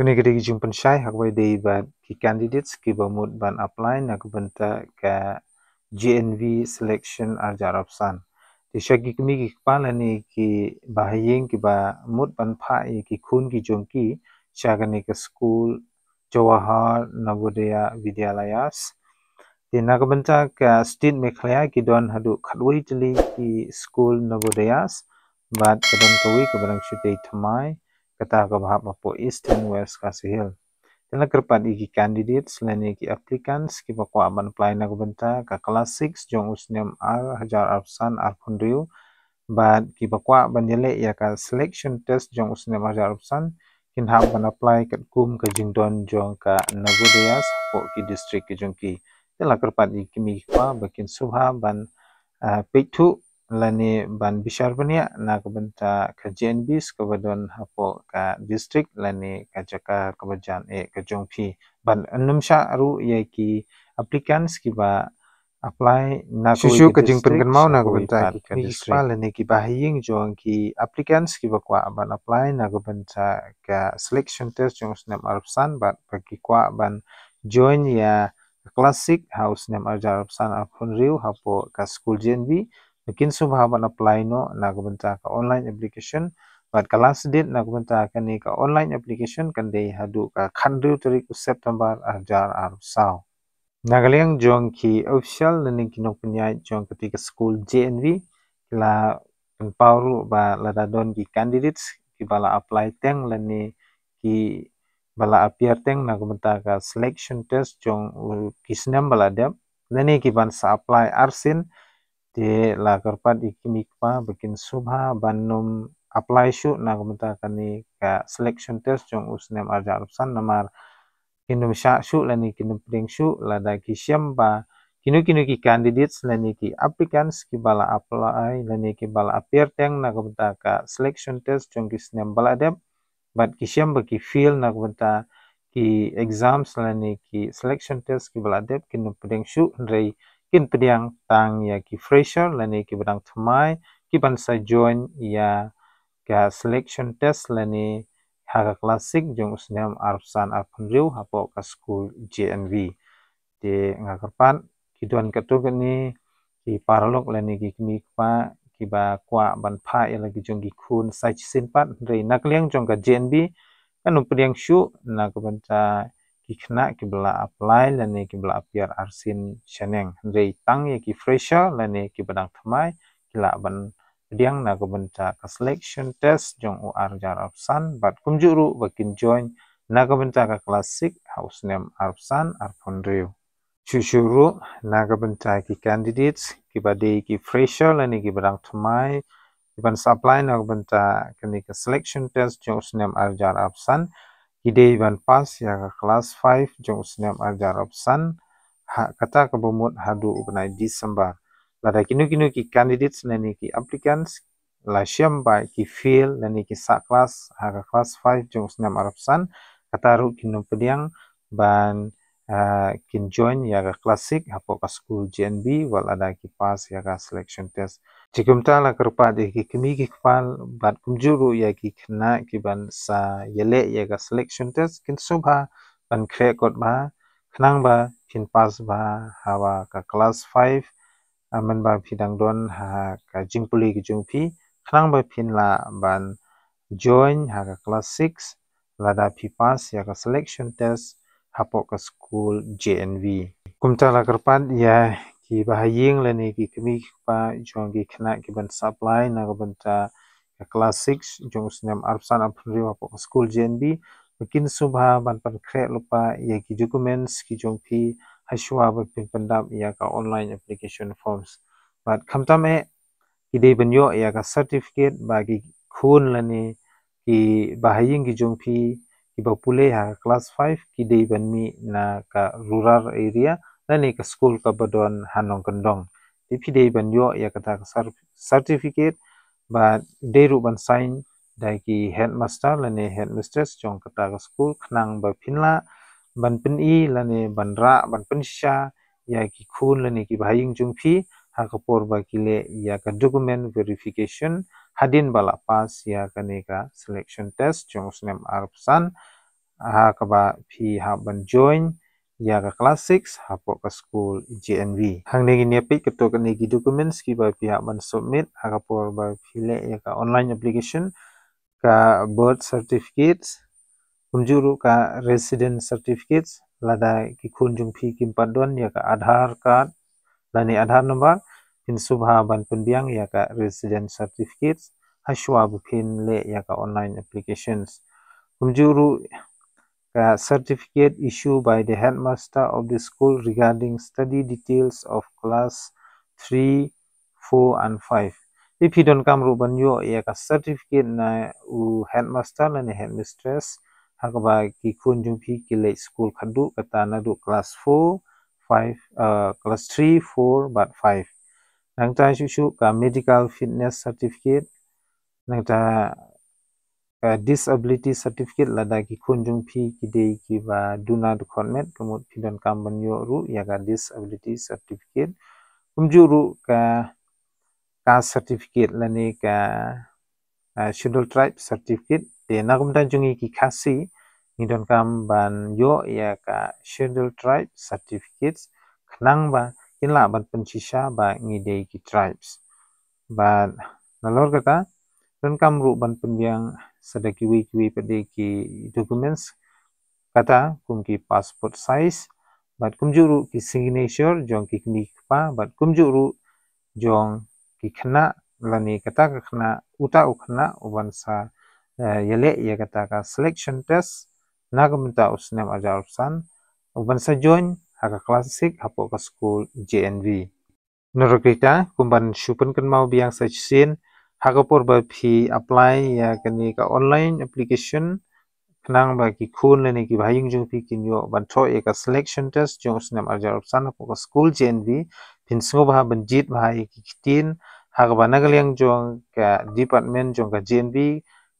kini kita gi jumpen syai hak bai dei ban ki candidates ki bamut ban apply nak benta ka GNV selection ar jarab san di syagi kami ki kepala ni ki bahayeng ki ba mut ban pha e ki khun ki jong ki syagani ke school Jawahar Navodaya Vidyalayas di nak benta ka state mekhlaya ki don hadu khadwai jeli ki school Navodayas bat kadam tawi ke barang syutai thamai kata ka bahap mapo east and west ka si hill tina kerpat iki candidates lani iki applicants ki bako aman apply na gubenta ka class 6 jong usniam ar hajar arfsan arfun riu but ki bako aman jelek ya ka selection test jong usniam hajar arfsan kin hap ban apply kat kum ke jingdon jong ka nagudeyas po ki district ke jong ki tina kerpat iki mikwa bakin subha ban uh, pek lani ban bishar bunia na kubenta ka GNB skobadon hapo ka district lani ka jaka kubajan e ka jongpi ban anumsha aru ye ki applicants ki ba apply na ko shu ka jing pengen mau na kubenta ki ka lani ki ba hiing jong ki applicants ki ba kwa ban apply na kubenta ka selection test jong snap arpsan ba bagi kwa ban join ya klasik house nem ajar arpsan afun riu hapo ka school GNB lekin subhaban apply no nagman ta ka online application but ka last date nagman ta ka ni ka online application kan dei hadu ka khandu tarik september ajar ar sao nagaliang jong ki official nani ki no punya jong ketika school jnv la empowru ba lada don ki candidates ki bala apply teng lani ki bala appear teng nagman ta ka selection test jong kisnam bala dem nani ki ban sa apply arsin sin di lakerpat iki mikpa bikin subha bannum apply shoot na kumita kani ka selection test jong usnem arja arpsan namar kinum sya shoot lani kinum pring shoot lada ki ba kinu kinu ki candidates lani ki applicants ki bala apply lani ki bala appear teng na kumita ka selection test jong kisnem bala adep bat ki syam ba ki feel na kumita ki exams lani ki selection test ki bala adep kinum pring shoot rei kin pediang tang ya ki fresher lani ki bedang tmai ki bansa join ya ka selection test lani haga klasik jong usnem arsan arpunriu hapo ka school jnv de ngakarpan kiduan ketuk ni ki paralok lani ki kini pa ki ba kwa ban pha ya lagi jong gi khun sai chin pat re nakliang jong ka jnv kanu pediang shu nakobanta ya ikna kibla apply lani kibla appear arsin shaneng rei tang ye ki fresher lani ki badang thmai kila ban diang na gobun ta ka selection test jong ur jar opsan bat kumjuru bakin join na gobun ta ka classic house name arpsan arpon rio chushuru na gobun ta ki candidates ki bade ki fresher lani ki badang thmai ban supply na gobun ta ka selection test jong usnem arjar opsan ide Iban Pas ya ke kelas 5 jong senyap ajar opsan hak kata ke bumut hadu ubnai di sembah lada kinu kinu ki kandidat senani ki aplikans la syam bai ki fil nani ki sak kelas hak kelas 5 jong senyap arabsan kata ru kinu pediang ban Ah, kin join yara klasik hapo ka school GNB wal ada ki pass yara selection test jikum ta la kerpa di ki kemi ki kpal bat kumjuru ya ki kena ki ban sa yele yara selection test kin subha ban kre kot ba kenang ba kin pass ba hawa ka class 5 amen ba pidang don ha ka jingpuli ki jungpi kenang ba pin la ban join hara class 6 lada pipas ya ka selection test hapok ke school JNV. Kumta la kerpat ya ki bahaying leni lah ki kemi pa jong ki kena ki ban supply na ka ban ta ka classic jong sinam arsan apri hapok ke school JNV. Mungkin subha ban pan kre lupa ya ki documents ki jong pi hasua ba pin pandap ya ka online application forms. But kamta me eh, ki dei ban yo ya ka certificate bagi khun leni lah ki bahaying ki jong pi iba pule ah, ha class 5 kide iban mi na ka rural area na ni ka school ka badon hanong kendong di pide iban yo ya kata ka certificate ba de ru ban sign dai ki headmaster la ni headmistress chong kata ka school khnang ba finla ban pin i la ni ban ra ban pin sha ya ki khun la ni ki bhaying chung phi akapor bakile ya ka document verification hadin bala pass ya ka neka selection test jongsnem arpsan ha ka ba phi ha ban join ya ka class 6 ha po ka school gnv hang ne gi ne pe ka to ka ne gi documents ki ba phi ha ban submit akapor ba file ya ka online application ka birth certificates kumjuru ka residence certificates lada ki khunjung phi kim padon ya ka aadhar card lani adhar number pin subha ban pin biang ya ka resident certificates haswa bu pin le ya ka online applications kumjuru ka certificate issued by the headmaster of the school regarding study details of class 3 4 and 5 If you don't come ruban yo ya ka certificate na u headmaster na ne headmistress hakba ki kunjung phi ki le school khadu kata na du class five uh, class three four but five nangta shushu ka medical fitness certificate nangta ka uh, disability certificate lada ki kunjung phi ki dei ki ba duna department kumut phidan kambanyo ru ya ka disability certificate kumju ru ka ka certificate lani ka uh, schedule tribe certificate de nagum tanjungi ki khasi nidon kamban yo ya ka schedule tribe certificates khnang ba kinla ban pencisha ba ngidei ki tribes ba nalor kata don kam ru ban penyang sedaki wi wi pediki documents kata kumki passport size bat kumjuru ki signature jong ki knik pa bat kumjuru jong ki khna lani kata khna uta u khna uban sa uh, eh, yele ya kata ka selection test nagminta usnem ajarsan uban sa join haka klasik hapo ka school JNV nurukita kumban shupen ken mau biang sa chin haka por ba phi apply ya kani ka online application kenang ba ki khun ne ki bhaying jung phi kin yo ban tho ek a selection test jo usnem ajarsan hapo ka school JNV pinsgo ba ban jit ba ek tin haka ba nagliang jo ka department jo ka JNV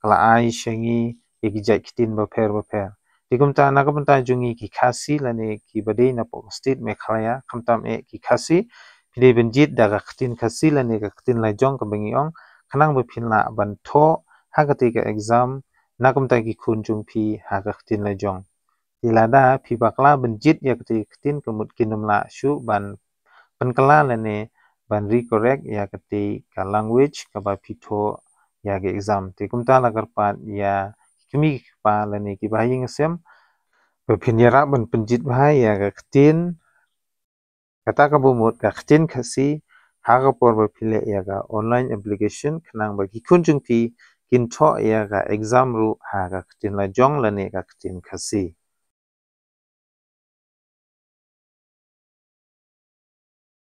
kala ai shengi ek jaktin ba pher ba pher tikum ta na kapun ta jungi ki khasi lani ki bade na po state mekhalaya khamtam e ki khasi pide benjit daga khatin khasi lani ka khatin lai jong ka bengi ong khanang bu phinla ban tho ha ka ka exam na kapun ta ki khun jung phi ha ka khatin lai jong dilada phi bakla benjit ya ka khatin kemut kinum la shu ban lah ban kala lani ban recorrect ya ka ka language ka ba phi tho ya ka exam tikum ta la karpat ya kami pa la ni ki bahay ng sem pe pinira ban panjit bahay ya ka ktin kata ka bumut ka ktin kasi haga por ba pile ya ka online application knang ba ki kunjung ki kin to ya ka exam ru haga ktin la jong la ni ka ktin kasi